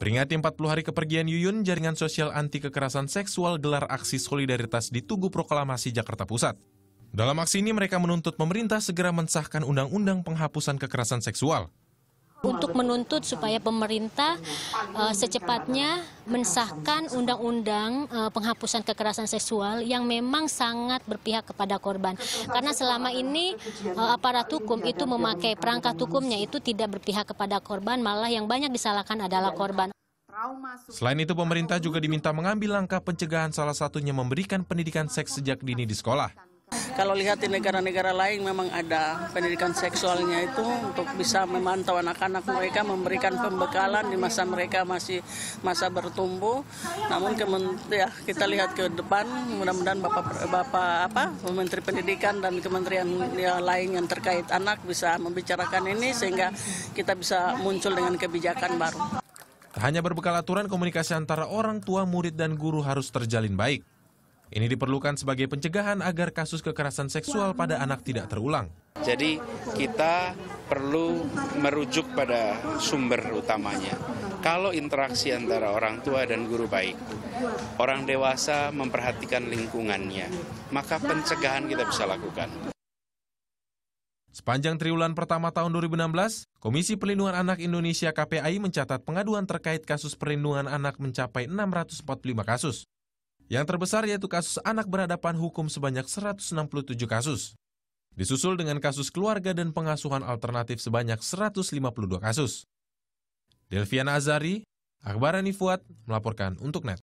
Peringati 40 hari kepergian Yuyun, jaringan sosial anti kekerasan seksual gelar aksi solidaritas di Tugu Proklamasi Jakarta Pusat. Dalam aksi ini mereka menuntut pemerintah segera mensahkan undang-undang penghapusan kekerasan seksual untuk menuntut supaya pemerintah uh, secepatnya mensahkan undang-undang uh, penghapusan kekerasan seksual yang memang sangat berpihak kepada korban. Karena selama ini uh, aparat hukum itu memakai perangkat hukumnya itu tidak berpihak kepada korban, malah yang banyak disalahkan adalah korban. Selain itu, pemerintah juga diminta mengambil langkah pencegahan salah satunya memberikan pendidikan seks sejak dini di sekolah. Kalau lihat di negara-negara lain memang ada pendidikan seksualnya itu untuk bisa memantau anak-anak mereka memberikan pembekalan di masa mereka masih masa bertumbuh. Namun ya kita lihat ke depan mudah-mudahan Bapak Bapak apa Menteri Pendidikan dan Kementerian ya, lain yang terkait anak bisa membicarakan ini sehingga kita bisa muncul dengan kebijakan baru. hanya berbekal aturan, komunikasi antara orang tua, murid, dan guru harus terjalin baik. Ini diperlukan sebagai pencegahan agar kasus kekerasan seksual pada anak tidak terulang. Jadi kita perlu merujuk pada sumber utamanya. Kalau interaksi antara orang tua dan guru baik, orang dewasa memperhatikan lingkungannya, maka pencegahan kita bisa lakukan. Sepanjang triwulan pertama tahun 2016, Komisi Perlindungan Anak Indonesia KPAI mencatat pengaduan terkait kasus perlindungan anak mencapai 645 kasus. Yang terbesar yaitu kasus anak berhadapan hukum sebanyak 167 kasus. Disusul dengan kasus keluarga dan pengasuhan alternatif sebanyak 152 kasus. Delviana Azari, Akbarani Fuad melaporkan untuk NET.